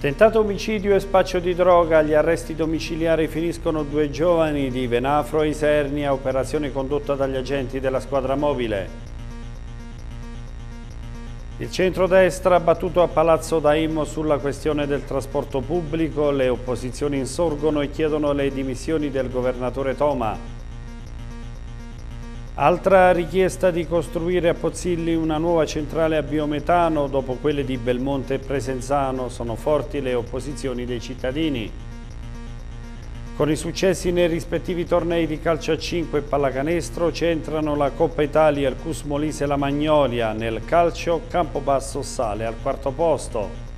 Tentato omicidio e spaccio di droga, gli arresti domiciliari finiscono due giovani di Venafro e Isernia, operazione condotta dagli agenti della squadra mobile. Il centrodestra battuto a palazzo Daimmo sulla questione del trasporto pubblico, le opposizioni insorgono e chiedono le dimissioni del governatore Toma. Altra richiesta di costruire a Pozzilli una nuova centrale a biometano dopo quelle di Belmonte e Presenzano sono forti le opposizioni dei cittadini. Con i successi nei rispettivi tornei di calcio a 5 e pallacanestro centrano la Coppa Italia, il Cus Molise e la Magnolia. Nel calcio Campobasso sale al quarto posto.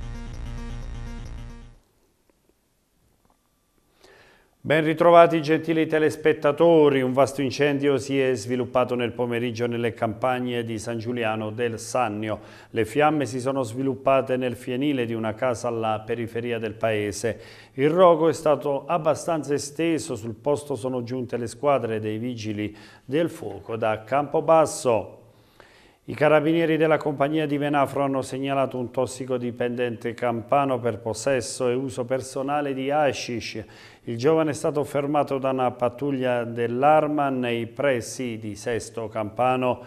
Ben ritrovati gentili telespettatori, un vasto incendio si è sviluppato nel pomeriggio nelle campagne di San Giuliano del Sannio. Le fiamme si sono sviluppate nel fienile di una casa alla periferia del paese. Il rogo è stato abbastanza esteso, sul posto sono giunte le squadre dei vigili del fuoco da Campobasso. I carabinieri della compagnia di Venafro hanno segnalato un tossicodipendente campano per possesso e uso personale di hashish il giovane è stato fermato da una pattuglia dell'Arma nei pressi di Sesto Campano.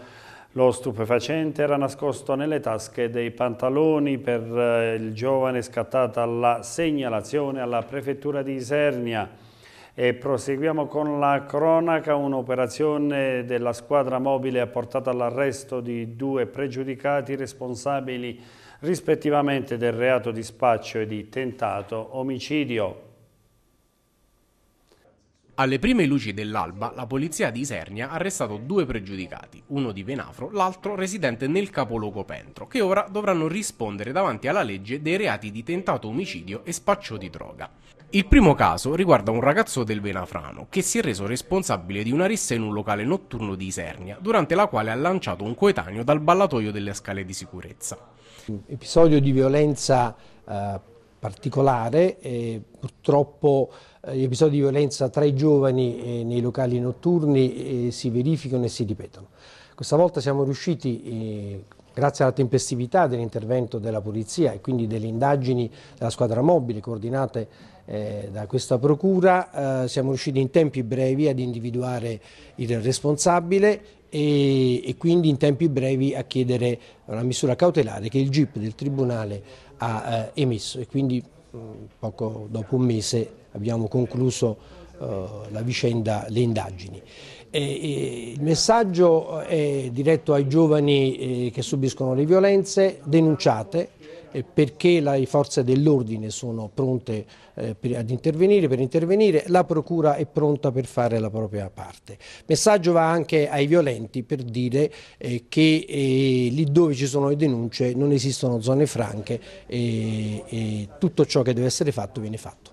Lo stupefacente era nascosto nelle tasche dei pantaloni. Per eh, il giovane è scattata la segnalazione alla prefettura di Isernia. E proseguiamo con la cronaca, un'operazione della squadra mobile ha portato all'arresto di due pregiudicati responsabili rispettivamente del reato di spaccio e di tentato omicidio. Alle prime luci dell'alba, la polizia di Isernia ha arrestato due pregiudicati, uno di Venafro, l'altro residente nel capoluogo Pentro, che ora dovranno rispondere davanti alla legge dei reati di tentato omicidio e spaccio di droga. Il primo caso riguarda un ragazzo del Venafrano che si è reso responsabile di una rissa in un locale notturno di Isernia, durante la quale ha lanciato un coetaneo dal ballatoio delle scale di sicurezza. Un Episodio di violenza eh, particolare e purtroppo gli eh, episodi di violenza tra i giovani eh, nei locali notturni eh, si verificano e si ripetono. Questa volta siamo riusciti, grazie alla tempestività dell'intervento della Polizia e quindi delle indagini della squadra mobile coordinate da questa procura, siamo riusciti in tempi brevi ad individuare il responsabile e, quindi in tempi brevi a chiedere una misura cautelare che il GIP del Tribunale ha emesso e quindi mm, poco dopo un mese abbiamo concluso eh, la vicenda, le indagini. E, e, il messaggio eh, è diretto ai giovani eh, che subiscono le violenze, denunciate perché la, le forze dell'ordine sono pronte eh, per, ad intervenire, per intervenire, la procura è pronta per fare la propria parte. messaggio va anche ai violenti per dire eh, che lì dove ci sono le denunce non esistono zone franche e tutto ciò che deve essere fatto viene fatto.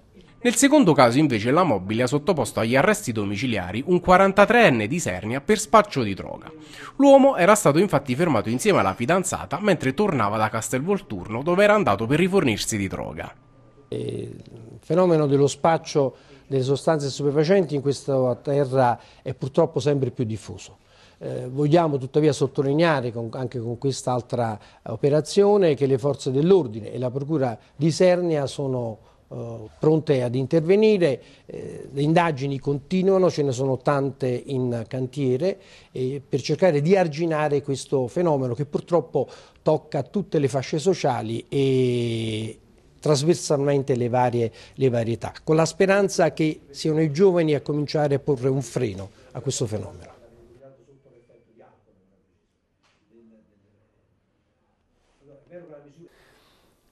Nel secondo caso invece la mobile ha sottoposto agli arresti domiciliari un 43enne di Sernia per spaccio di droga. L'uomo era stato infatti fermato insieme alla fidanzata mentre tornava da Castelvolturno dove era andato per rifornirsi di droga. Il fenomeno dello spaccio delle sostanze stupefacenti in questa terra è purtroppo sempre più diffuso. Eh, vogliamo tuttavia sottolineare con, anche con quest'altra operazione che le forze dell'ordine e la procura di Sernia sono eh, pronte ad intervenire, eh, le indagini continuano, ce ne sono tante in cantiere, eh, per cercare di arginare questo fenomeno che purtroppo tocca tutte le fasce sociali e, trasversalmente le varie, le varietà, con la speranza che siano i giovani a cominciare a porre un freno a questo fenomeno.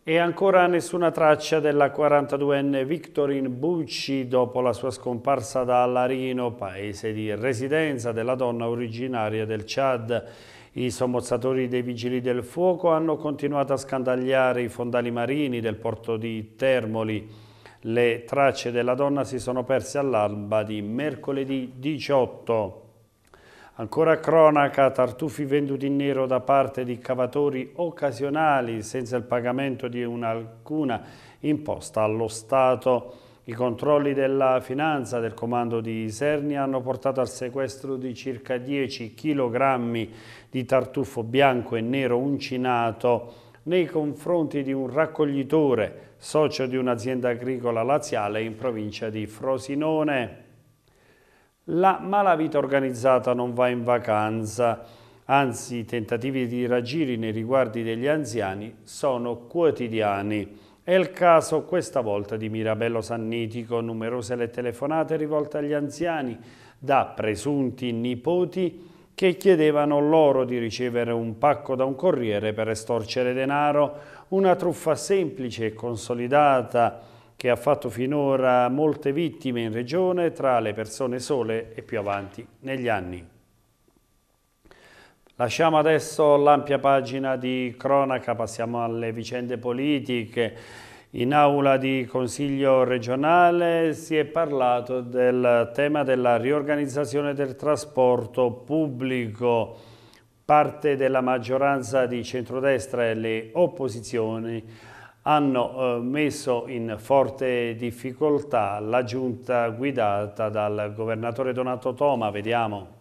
E ancora nessuna traccia della 42enne Victorin Bucci dopo la sua scomparsa da Larino, paese di residenza della donna originaria del Chad. I sommozzatori dei Vigili del Fuoco hanno continuato a scandagliare i fondali marini del porto di Termoli. Le tracce della donna si sono perse all'alba di mercoledì 18. Ancora cronaca, tartufi venduti in nero da parte di cavatori occasionali senza il pagamento di alcuna imposta allo Stato. I controlli della finanza del comando di Isernia hanno portato al sequestro di circa 10 kg di tartufo bianco e nero uncinato nei confronti di un raccoglitore, socio di un'azienda agricola laziale in provincia di Frosinone. La malavita organizzata non va in vacanza, anzi i tentativi di raggiri nei riguardi degli anziani sono quotidiani. È il caso questa volta di Mirabello Sannitico, numerose le telefonate rivolte agli anziani da presunti nipoti che chiedevano loro di ricevere un pacco da un corriere per estorcere denaro, una truffa semplice e consolidata che ha fatto finora molte vittime in regione tra le persone sole e più avanti negli anni. Lasciamo adesso l'ampia pagina di cronaca, passiamo alle vicende politiche. In aula di Consiglio regionale si è parlato del tema della riorganizzazione del trasporto pubblico. Parte della maggioranza di centrodestra e le opposizioni hanno eh, messo in forte difficoltà la giunta guidata dal governatore Donato Toma, vediamo.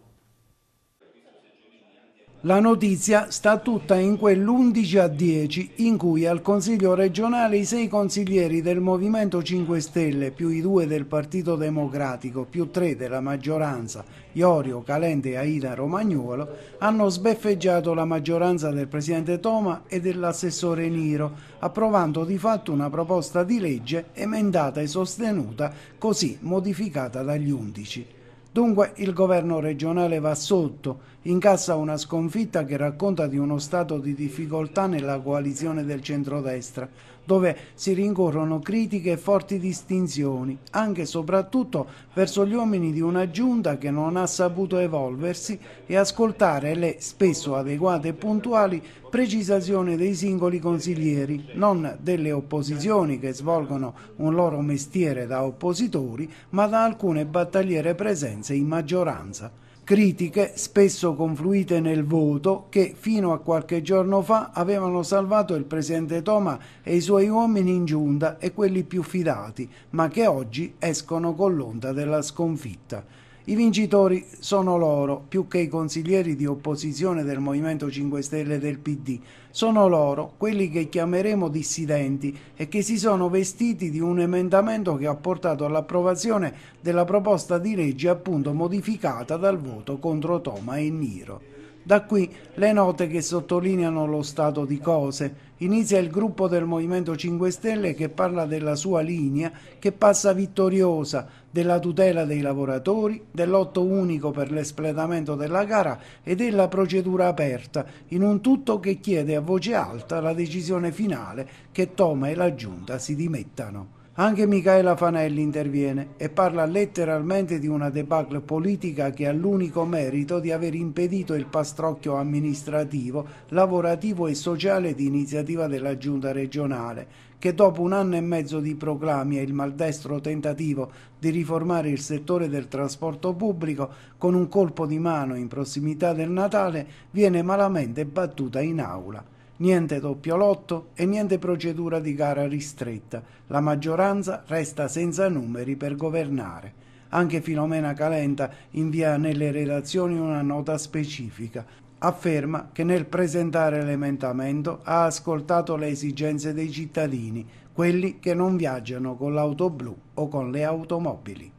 La notizia sta tutta in quell'11 a 10 in cui al Consiglio regionale i sei consiglieri del Movimento 5 Stelle più i due del Partito Democratico più tre della maggioranza, Iorio, Calente e Aida Romagnuolo, hanno sbeffeggiato la maggioranza del Presidente Toma e dell'assessore Niro, approvando di fatto una proposta di legge emendata e sostenuta, così modificata dagli undici. Dunque il governo regionale va sotto, incassa una sconfitta che racconta di uno stato di difficoltà nella coalizione del centrodestra, dove si rincorrono critiche e forti distinzioni, anche e soprattutto verso gli uomini di una giunta che non ha saputo evolversi e ascoltare le spesso adeguate e puntuali precisazioni dei singoli consiglieri, non delle opposizioni che svolgono un loro mestiere da oppositori, ma da alcune battagliere presenze in maggioranza critiche spesso confluite nel voto che fino a qualche giorno fa avevano salvato il presidente Toma e i suoi uomini in giunta e quelli più fidati, ma che oggi escono con l'onda della sconfitta. I vincitori sono loro, più che i consiglieri di opposizione del Movimento 5 Stelle e del PD. Sono loro, quelli che chiameremo dissidenti e che si sono vestiti di un emendamento che ha portato all'approvazione della proposta di legge appunto modificata dal voto contro Toma e Niro. Da qui le note che sottolineano lo stato di cose. Inizia il gruppo del Movimento 5 Stelle che parla della sua linea che passa vittoriosa, della tutela dei lavoratori, dell'otto unico per l'espletamento della gara e della procedura aperta, in un tutto che chiede a voce alta la decisione finale che Toma e la Giunta si dimettano. Anche Michaela Fanelli interviene e parla letteralmente di una debacle politica che ha l'unico merito di aver impedito il pastrocchio amministrativo, lavorativo e sociale di iniziativa della giunta regionale, che dopo un anno e mezzo di proclami e il maldestro tentativo di riformare il settore del trasporto pubblico, con un colpo di mano in prossimità del Natale, viene malamente battuta in aula. Niente doppio lotto e niente procedura di gara ristretta. La maggioranza resta senza numeri per governare. Anche Filomena Calenta invia nelle relazioni una nota specifica. Afferma che nel presentare l'emendamento ha ascoltato le esigenze dei cittadini, quelli che non viaggiano con l'auto blu o con le automobili.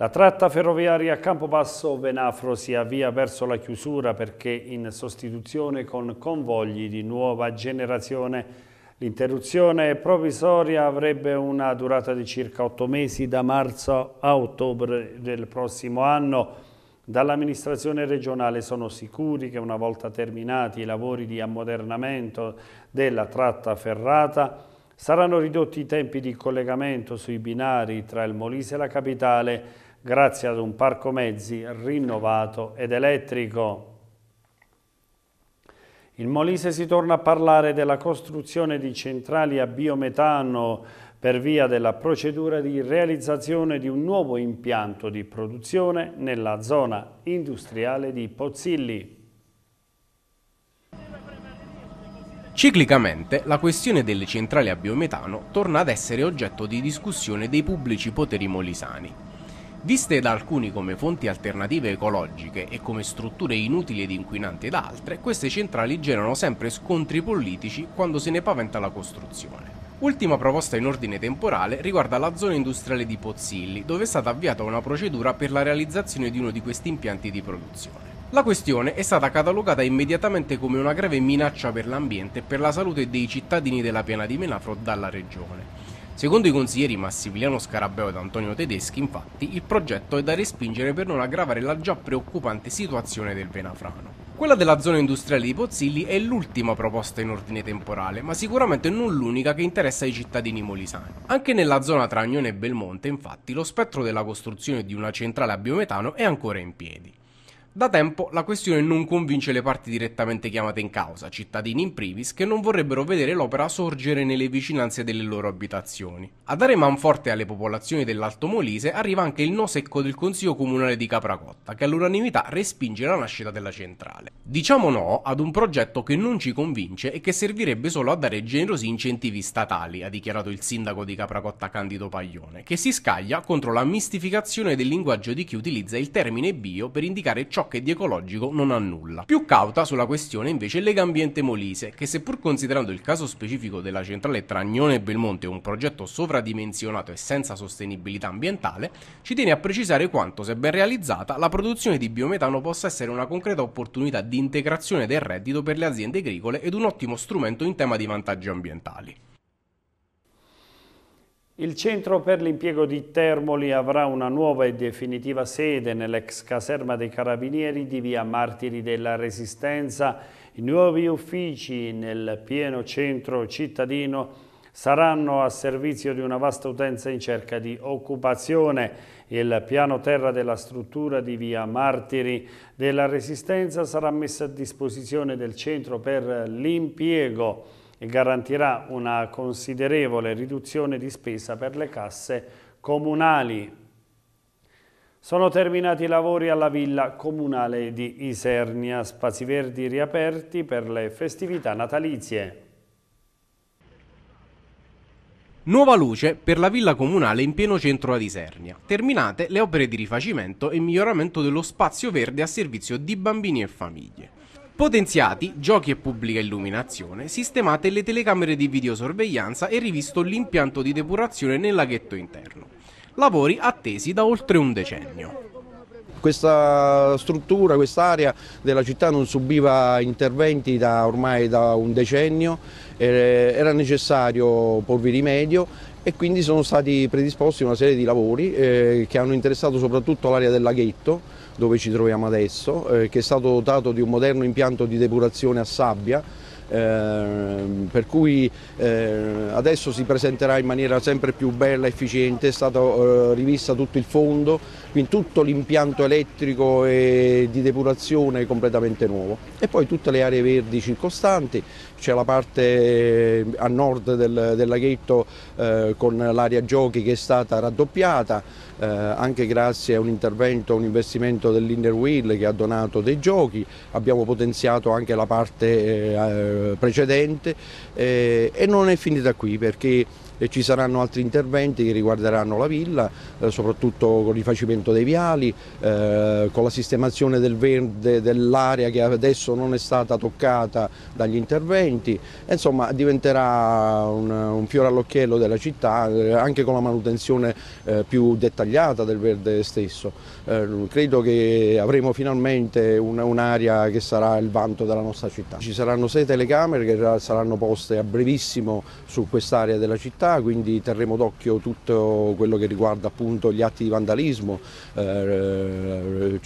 La tratta ferroviaria Campobasso-Venafro si avvia verso la chiusura perché in sostituzione con convogli di nuova generazione L'interruzione provvisoria avrebbe una durata di circa otto mesi da marzo a ottobre del prossimo anno. Dall'amministrazione regionale sono sicuri che una volta terminati i lavori di ammodernamento della tratta ferrata saranno ridotti i tempi di collegamento sui binari tra il Molise e la capitale grazie ad un parco mezzi rinnovato ed elettrico. In Molise si torna a parlare della costruzione di centrali a biometano per via della procedura di realizzazione di un nuovo impianto di produzione nella zona industriale di Pozzilli. Ciclicamente la questione delle centrali a biometano torna ad essere oggetto di discussione dei pubblici poteri molisani. Viste da alcuni come fonti alternative ecologiche e come strutture inutili ed inquinanti da altre, queste centrali generano sempre scontri politici quando se ne paventa la costruzione. Ultima proposta in ordine temporale riguarda la zona industriale di Pozzilli, dove è stata avviata una procedura per la realizzazione di uno di questi impianti di produzione. La questione è stata catalogata immediatamente come una grave minaccia per l'ambiente e per la salute dei cittadini della piana di Menafro dalla regione Secondo i consiglieri Massimiliano Scarabeo ed Antonio Tedeschi, infatti, il progetto è da respingere per non aggravare la già preoccupante situazione del Venafrano. Quella della zona industriale di Pozzilli è l'ultima proposta in ordine temporale, ma sicuramente non l'unica che interessa i cittadini molisani. Anche nella zona tra Agnone e Belmonte, infatti, lo spettro della costruzione di una centrale a biometano è ancora in piedi. Da tempo la questione non convince le parti direttamente chiamate in causa, cittadini in primis, che non vorrebbero vedere l'opera sorgere nelle vicinanze delle loro abitazioni. A dare manforte alle popolazioni dell'Alto Molise arriva anche il no secco del Consiglio Comunale di Capracotta, che all'unanimità respinge la nascita della centrale. Diciamo no ad un progetto che non ci convince e che servirebbe solo a dare generosi incentivi statali, ha dichiarato il sindaco di Capracotta Candido Paglione, che si scaglia contro la mistificazione del linguaggio di chi utilizza il termine bio per indicare ciò ciò che di ecologico non ha nulla. Più cauta sulla questione invece Lega Ambiente Molise, che seppur considerando il caso specifico della centrale Tragnone e Belmonte un progetto sovradimensionato e senza sostenibilità ambientale, ci tiene a precisare quanto, se ben realizzata, la produzione di biometano possa essere una concreta opportunità di integrazione del reddito per le aziende agricole ed un ottimo strumento in tema di vantaggi ambientali. Il centro per l'impiego di Termoli avrà una nuova e definitiva sede nell'ex caserma dei Carabinieri di via Martiri della Resistenza. I nuovi uffici nel pieno centro cittadino saranno a servizio di una vasta utenza in cerca di occupazione. Il piano terra della struttura di via Martiri della Resistenza sarà messo a disposizione del centro per l'impiego e garantirà una considerevole riduzione di spesa per le casse comunali. Sono terminati i lavori alla villa comunale di Isernia, spazi verdi riaperti per le festività natalizie. Nuova luce per la villa comunale in pieno centro ad Isernia. Terminate le opere di rifacimento e miglioramento dello spazio verde a servizio di bambini e famiglie. Potenziati, giochi e pubblica illuminazione, sistemate le telecamere di videosorveglianza e rivisto l'impianto di depurazione nel laghetto interno. Lavori attesi da oltre un decennio questa struttura, quest'area della città non subiva interventi da ormai da un decennio, eh, era necessario porvi rimedio e quindi sono stati predisposti una serie di lavori eh, che hanno interessato soprattutto l'area del laghetto dove ci troviamo adesso, eh, che è stato dotato di un moderno impianto di depurazione a sabbia, eh, per cui eh, adesso si presenterà in maniera sempre più bella, efficiente, è stato eh, rivista tutto il fondo, quindi tutto l'impianto elettrico e di depurazione è completamente nuovo e poi tutte le aree verdi circostanti, c'è la parte eh, a nord del, del laghetto eh, con l'area giochi che è stata raddoppiata, eh, anche grazie a un intervento, a un investimento dell'Inner Wheel che ha donato dei giochi, abbiamo potenziato anche la parte eh, eh precedente eh, e non è finita qui perché e ci saranno altri interventi che riguarderanno la villa, eh, soprattutto con il rifacimento dei viali, eh, con la sistemazione del verde dell'area che adesso non è stata toccata dagli interventi, insomma diventerà un, un fiore all'occhiello della città eh, anche con la manutenzione eh, più dettagliata del verde stesso. Eh, credo che avremo finalmente un'area che sarà il vanto della nostra città. Ci saranno sei telecamere che saranno poste a brevissimo su quest'area della città quindi terremo d'occhio tutto quello che riguarda appunto gli atti di vandalismo. Eh,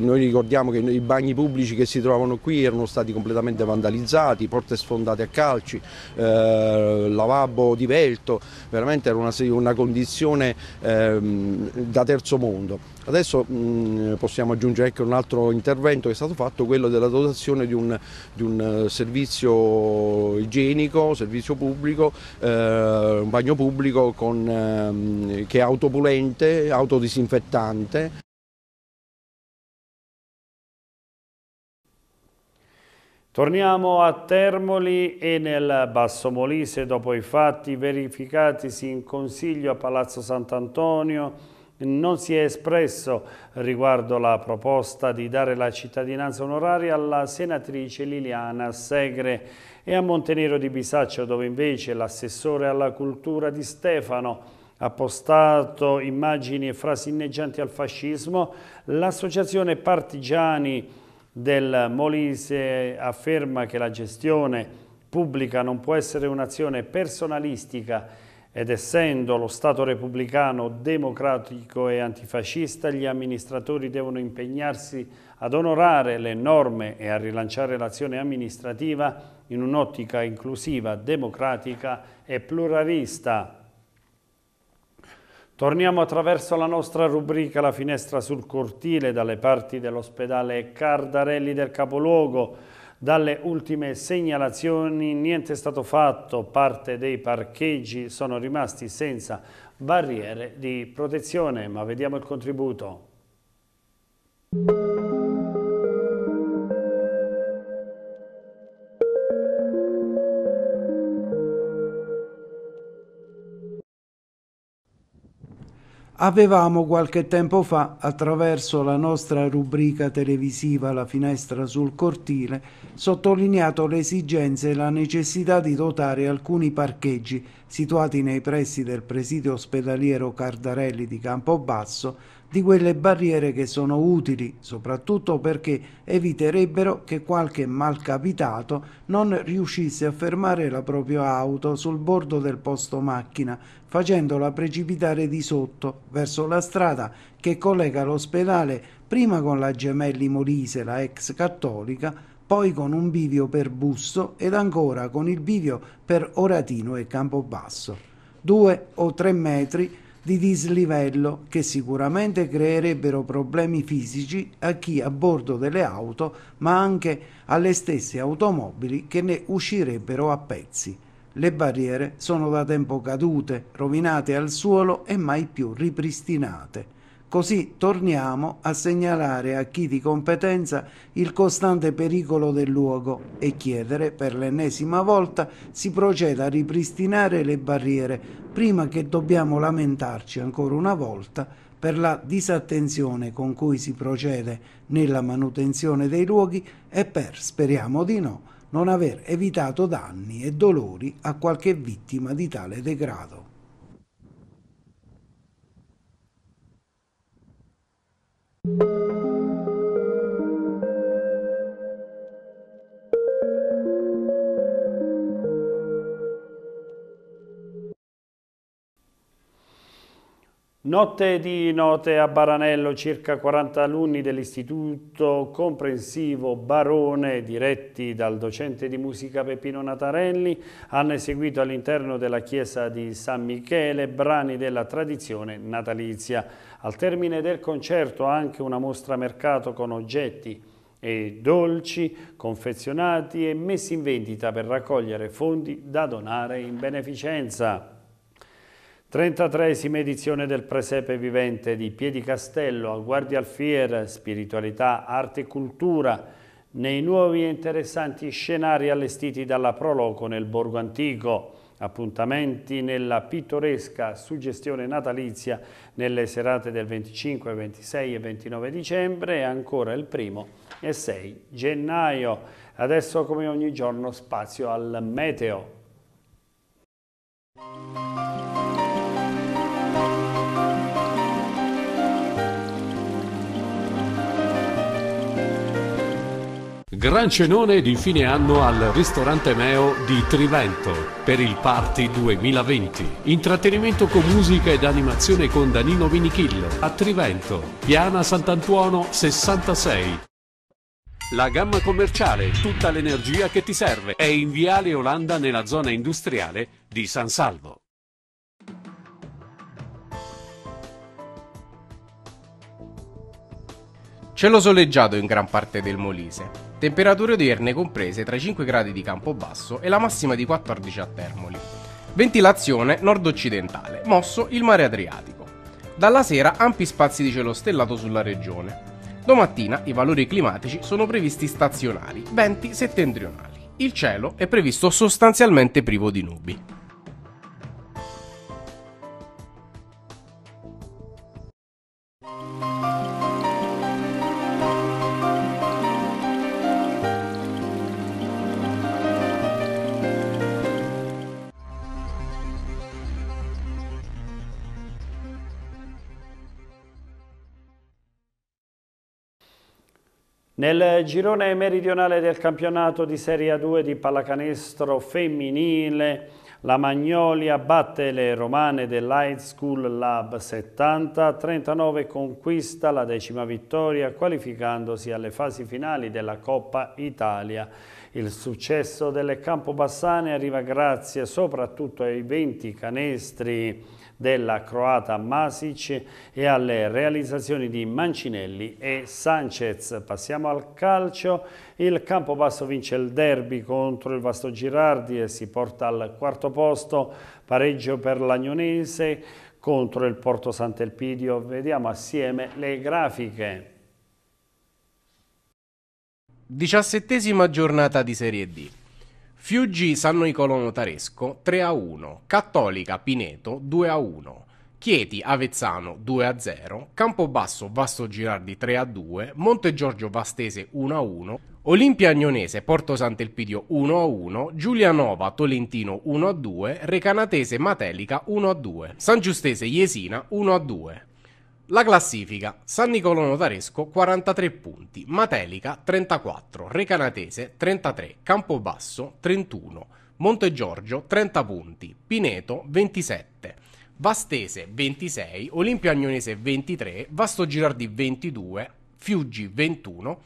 noi ricordiamo che i bagni pubblici che si trovano qui erano stati completamente vandalizzati, porte sfondate a calci, eh, lavabo di velto, veramente era una, una condizione ehm, da terzo mondo. Adesso mh, mm, possiamo aggiungere anche un altro intervento che è stato fatto, quello della dotazione di un, di un eh, servizio igienico, servizio pubblico, eh, un bagno pubblico con, ehm, che è autopulente, autodisinfettante. Torniamo a Termoli e nel Basso Molise dopo i fatti verificatisi in consiglio a Palazzo Sant'Antonio non si è espresso riguardo la proposta di dare la cittadinanza onoraria alla senatrice Liliana Segre e a Montenero di Bisaccio dove invece l'assessore alla cultura di Stefano ha postato immagini e frasi inneggianti al fascismo, l'associazione partigiani del Molise afferma che la gestione pubblica non può essere un'azione personalistica ed essendo lo Stato repubblicano democratico e antifascista, gli amministratori devono impegnarsi ad onorare le norme e a rilanciare l'azione amministrativa in un'ottica inclusiva, democratica e pluralista. Torniamo attraverso la nostra rubrica La finestra sul cortile dalle parti dell'ospedale Cardarelli del Capoluogo, dalle ultime segnalazioni niente è stato fatto, parte dei parcheggi sono rimasti senza barriere di protezione, ma vediamo il contributo. avevamo qualche tempo fa, attraverso la nostra rubrica televisiva La finestra sul cortile, sottolineato l'esigenza e la necessità di dotare alcuni parcheggi situati nei pressi del presidio ospedaliero Cardarelli di Campobasso di quelle barriere che sono utili, soprattutto perché eviterebbero che qualche malcapitato non riuscisse a fermare la propria auto sul bordo del posto macchina, facendola precipitare di sotto verso la strada che collega l'ospedale prima con la Gemelli Molise, la ex cattolica, poi con un bivio per Busso ed ancora con il bivio per Oratino e Campobasso. Due o tre metri di dislivello che sicuramente creerebbero problemi fisici a chi a bordo delle auto ma anche alle stesse automobili che ne uscirebbero a pezzi. Le barriere sono da tempo cadute, rovinate al suolo e mai più ripristinate. Così torniamo a segnalare a chi di competenza il costante pericolo del luogo e chiedere per l'ennesima volta si proceda a ripristinare le barriere prima che dobbiamo lamentarci ancora una volta per la disattenzione con cui si procede nella manutenzione dei luoghi e per, speriamo di no, non aver evitato danni e dolori a qualche vittima di tale degrado. Thank you Notte di note a Baranello circa 40 alunni dell'Istituto Comprensivo Barone, diretti dal docente di musica Peppino Natarelli, hanno eseguito all'interno della chiesa di San Michele brani della tradizione natalizia. Al termine del concerto anche una mostra mercato con oggetti e dolci confezionati e messi in vendita per raccogliere fondi da donare in beneficenza. 33esima edizione del Presepe Vivente di Piedicastello a Guardia Alfier, Spiritualità, Arte e Cultura, nei nuovi e interessanti scenari allestiti dalla Proloco nel Borgo Antico. Appuntamenti nella pittoresca suggestione natalizia nelle serate del 25, 26 e 29 dicembre e ancora il primo e 6 gennaio. Adesso come ogni giorno spazio al meteo. Gran cenone di fine anno al ristorante Meo di Trivento per il Party 2020. Intrattenimento con musica ed animazione con Danilo Vinichillo a Trivento, Piana Sant'Antuono 66. La gamma commerciale, tutta l'energia che ti serve, è in Viale Olanda nella zona industriale di San Salvo. Cielo soleggiato in gran parte del Molise temperature odierne comprese tra i 5 gradi di campo basso e la massima di 14 a Termoli. Ventilazione nord-occidentale, mosso il mare Adriatico. Dalla sera ampi spazi di cielo stellato sulla regione. Domattina i valori climatici sono previsti stazionari, venti settentrionali. Il cielo è previsto sostanzialmente privo di nubi. Nel girone meridionale del campionato di Serie A2 di pallacanestro femminile, la Magnolia batte le romane dell'High School Lab 70-39 conquista la decima vittoria qualificandosi alle fasi finali della Coppa Italia. Il successo delle Campobassane arriva grazie soprattutto ai 20 canestri della croata Masic e alle realizzazioni di Mancinelli e Sanchez. Passiamo al calcio, il Campobasso vince il derby contro il Vasto Girardi e si porta al quarto posto, pareggio per l'Agnonese contro il Porto Sant'Elpidio. Vediamo assieme le grafiche. Diciassettesima giornata di Serie D. Fiuggi San Nicolò Notaresco 3 a 1, Cattolica Pineto 2 a 1, Chieti Avezzano 2 a 0, Campobasso Vasto Girardi 3 a 2, Monte Giorgio Vastese 1 a 1, Olimpia Agnonese Porto Sant'Elpidio 1 a 1, Giulianova Tolentino 1 a 2, Recanatese Matelica 1 a 2, San Giustese Iesina 1 a 2. La classifica, San Nicolò Notaresco 43 punti, Matelica 34, Recanatese 33, Campobasso 31, Montegiorgio 30 punti, Pineto 27, Vastese 26, Olimpia Agnonese 23, Vasto Girardi 22, Fiuggi 21,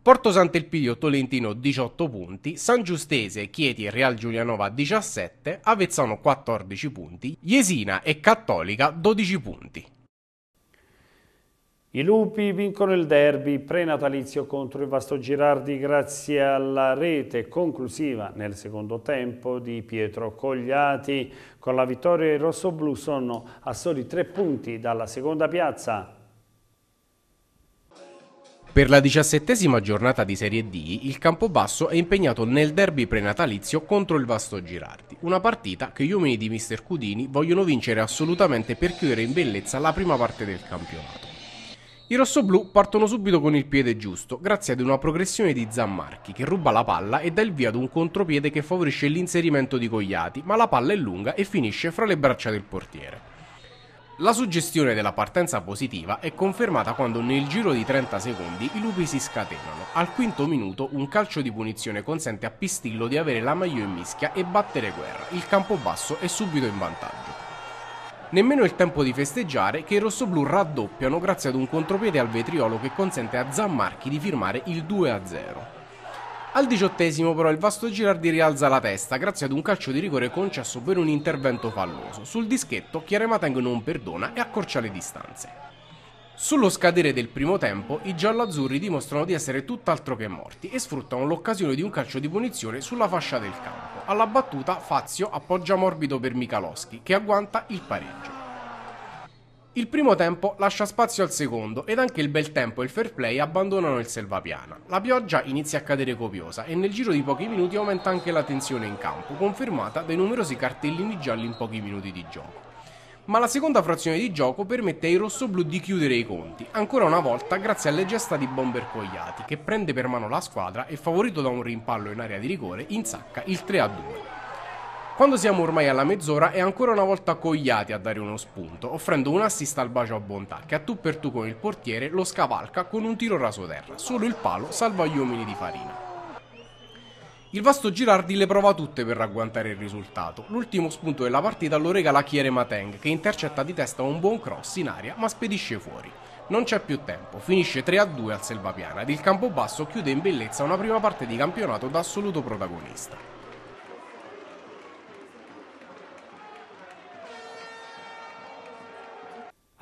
Porto Sant'Elpidio Tolentino 18 punti, San Giustese, Chieti e Real Giulianova 17, Avezzano 14 punti, Jesina e Cattolica 12 punti. I lupi vincono il derby prenatalizio contro il Vasto Girardi grazie alla rete conclusiva nel secondo tempo di Pietro Cogliati. Con la vittoria i rossoblu sono a soli tre punti dalla seconda piazza. Per la diciassettesima giornata di Serie D, il Campobasso è impegnato nel derby prenatalizio contro il Vasto Girardi, una partita che gli uomini di Mister Cudini vogliono vincere assolutamente per chiudere in bellezza la prima parte del campionato. I rossoblù partono subito con il piede giusto, grazie ad una progressione di Zammarchi che ruba la palla e dà il via ad un contropiede che favorisce l'inserimento di Cogliati, ma la palla è lunga e finisce fra le braccia del portiere. La suggestione della partenza positiva è confermata quando nel giro di 30 secondi i lupi si scatenano. Al quinto minuto un calcio di punizione consente a Pistillo di avere la maglio in mischia e battere guerra. Il campo basso è subito in vantaggio. Nemmeno il tempo di festeggiare che i rossoblù raddoppiano grazie ad un contropiede al vetriolo che consente a Zammarchi di firmare il 2-0. Al diciottesimo però il vasto Girardi rialza la testa grazie ad un calcio di rigore concesso per un intervento falloso. Sul dischetto Chiare Mateng non perdona e accorcia le distanze. Sullo scadere del primo tempo, i giallo-azzurri dimostrano di essere tutt'altro che morti e sfruttano l'occasione di un calcio di punizione sulla fascia del campo. Alla battuta, Fazio appoggia morbido per Michalowski, che agguanta il pareggio. Il primo tempo lascia spazio al secondo ed anche il bel tempo e il fair play abbandonano il selvapiana. La pioggia inizia a cadere copiosa e nel giro di pochi minuti aumenta anche la tensione in campo, confermata dai numerosi cartellini gialli in pochi minuti di gioco ma la seconda frazione di gioco permette ai rossoblù di chiudere i conti, ancora una volta grazie alle gesta di Bomber Cogliati, che prende per mano la squadra e favorito da un rimpallo in area di rigore insacca il 3-2. Quando siamo ormai alla mezz'ora è ancora una volta Cogliati a dare uno spunto, offrendo un assist al bacio a Bontà che a tu per tu con il portiere lo scavalca con un tiro raso terra, solo il palo salva gli uomini di Farina. Il vasto Girardi le prova tutte per ragguantare il risultato. L'ultimo spunto della partita lo regala la Chiere Mateng, che intercetta di testa un buon cross in aria ma spedisce fuori. Non c'è più tempo, finisce 3-2 al Selvapiana ed il campobasso chiude in bellezza una prima parte di campionato da assoluto protagonista.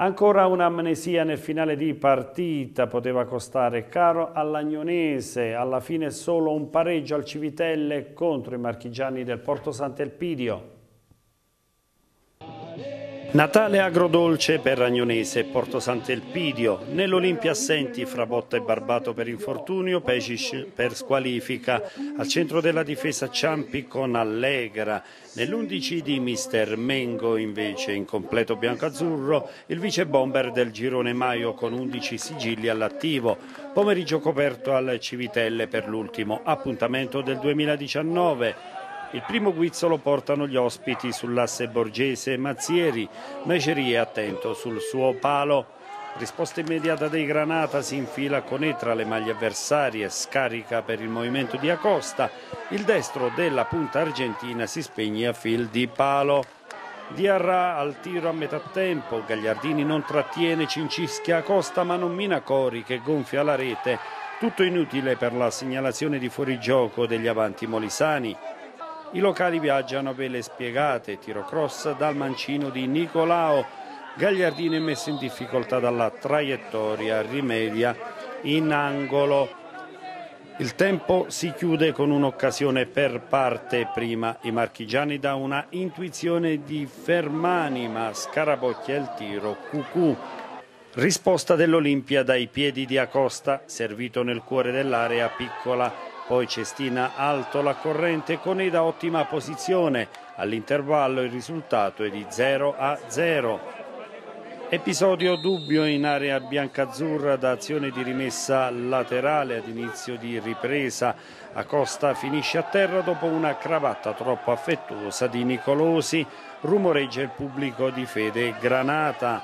Ancora un'amnesia nel finale di partita poteva costare caro all'Agnonese, alla fine solo un pareggio al Civitelle contro i marchigiani del Porto Sant'Elpidio. Natale agrodolce per Ragnonese e Porto Sant'Elpidio, nell'Olimpia assenti fra Botta e Barbato per infortunio, Pesic per squalifica, al centro della difesa Ciampi con Allegra, nell'11 di Mister Mengo invece in completo bianco-azzurro, il vice bomber del girone Maio con 11 sigilli all'attivo, pomeriggio coperto al Civitelle per l'ultimo appuntamento del 2019, il primo guizzo lo portano gli ospiti sull'asse borghese Mazzieri, è attento sul suo palo. Risposta immediata dei Granata si infila con E tra le maglie avversarie, scarica per il movimento di Acosta, il destro della punta argentina si spegne a fil di palo. Diarra al tiro a metà tempo, Gagliardini non trattiene, cincischia Acosta ma non mina Cori che gonfia la rete. Tutto inutile per la segnalazione di fuorigioco degli avanti molisani. I locali viaggiano per le spiegate, tiro cross dal mancino di Nicolao, Gagliardini è messo in difficoltà dalla traiettoria, rimedia in angolo. Il tempo si chiude con un'occasione per parte prima. I marchigiani da una intuizione di Fermani, ma scarabocchia il tiro. Cucù Risposta dell'Olimpia dai piedi di Acosta, servito nel cuore dell'area piccola poi Cestina alto la corrente con Eda ottima posizione. All'intervallo il risultato è di 0 a 0. Episodio dubbio in area biancazzurra da azione di rimessa laterale ad inizio di ripresa. Acosta finisce a terra dopo una cravatta troppo affettuosa di Nicolosi. Rumoreggia il pubblico di fede Granata.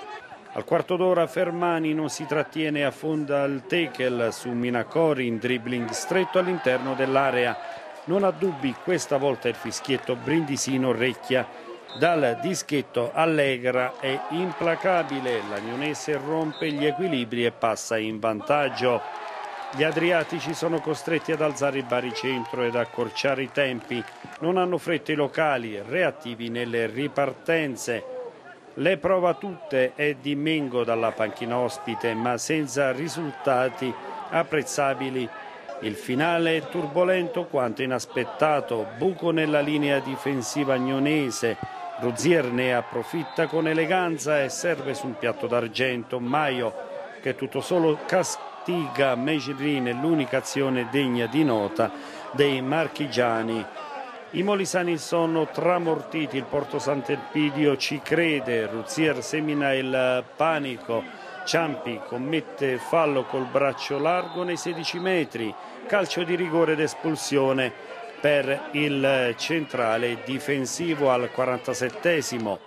Al quarto d'ora Fermani non si trattiene affonda il tackle su Minacori in dribbling stretto all'interno dell'area. Non ha dubbi, questa volta il fischietto brindisino orecchia. Dal dischetto Allegra è implacabile, l'Agnonese rompe gli equilibri e passa in vantaggio. Gli Adriatici sono costretti ad alzare il baricentro ed accorciare i tempi. Non hanno fretta i locali, reattivi nelle ripartenze. Le prova tutte e di Mengo dalla panchina ospite, ma senza risultati apprezzabili. Il finale è turbolento quanto inaspettato, buco nella linea difensiva agnonese. Rozier ne approfitta con eleganza e serve su un piatto d'argento. Maio che tutto solo castiga Mejrin è l'unica azione degna di nota dei marchigiani. I molisani sono tramortiti, il Porto Sant'Elpidio ci crede, Ruzier semina il panico, Ciampi commette fallo col braccio largo nei 16 metri, calcio di rigore ed espulsione per il centrale difensivo al 47esimo.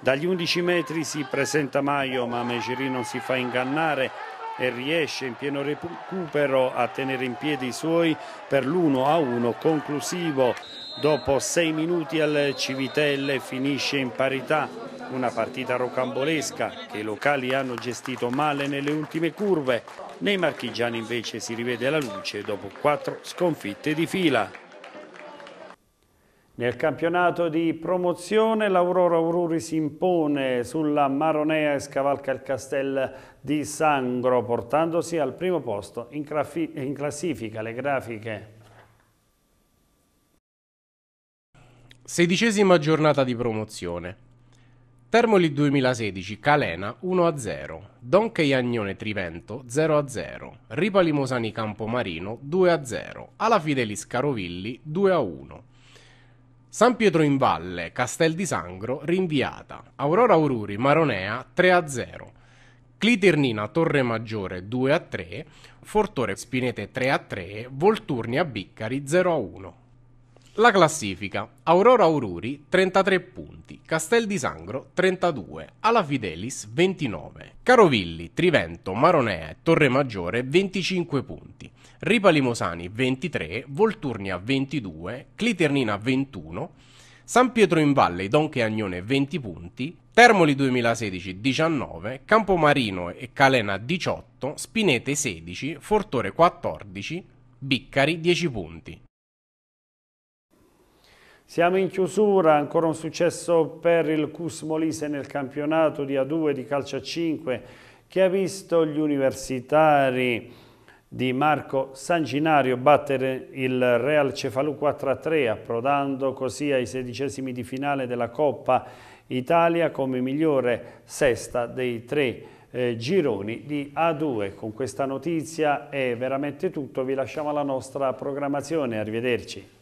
Dagli 11 metri si presenta Maio ma Megerino si fa ingannare e riesce in pieno recupero a tenere in piedi i suoi per l'1 a 1 conclusivo Dopo sei minuti al Civitelle finisce in parità una partita rocambolesca che i locali hanno gestito male nelle ultime curve. Nei marchigiani invece si rivede la luce dopo quattro sconfitte di fila. Nel campionato di promozione l'Aurora Aururi si impone sulla Maronea e scavalca il Castel di Sangro portandosi al primo posto in classifica. Le grafiche Sedicesima giornata di promozione. Termoli 2016, Calena 1-0, Donche Iagnone Trivento 0-0, Ripali Mosani Campomarino 2-0, Alla Fidelis Carovilli 2-1. San Pietro in Valle, Castel di Sangro rinviata, Aurora Aururi Maronea 3-0, Cliternina Torre Maggiore 2-3, Fortore Spinete 3-3, Volturnia Biccari 0-1. La classifica: Aurora Aururi 33 punti, Castel di Sangro 32, Ala Fidelis 29, Carovilli, Trivento, Maronea e Torre Maggiore 25 punti, Ripa Limosani 23, Volturnia 22, Cliternina 21, San Pietro in Valle, Don Agnone 20 punti, Termoli 2016 19, Campomarino e Calena 18, Spinete 16, Fortore 14, Biccari 10 punti. Siamo in chiusura, ancora un successo per il Cus Molise nel campionato di A2 di calcio a 5 che ha visto gli universitari di Marco Sanginario battere il Real Cefalù 4-3 approdando così ai sedicesimi di finale della Coppa Italia come migliore sesta dei tre eh, gironi di A2. Con questa notizia è veramente tutto, vi lasciamo alla nostra programmazione, arrivederci.